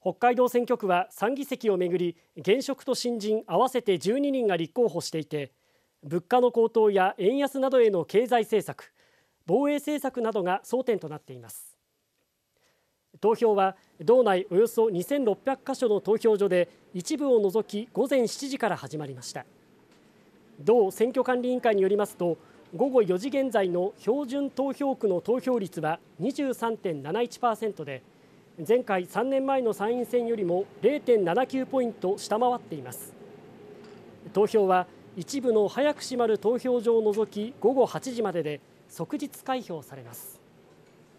北海道選挙区は3議席をめぐり現職と新人合わせて12人が立候補していて物価の高騰や円安などへの経済政策防衛政策などが争点となっています投票は道内およそ2600カ所の投票所で一部を除き午前7時から始まりました道選挙管理委員会によりますと午後4時現在の標準投票区の投票率は23.71%で前回3年前の参院選よりも0.79ポイント下回っています投票は一部の早く閉まる投票所を除き午後8時までで即日開票されます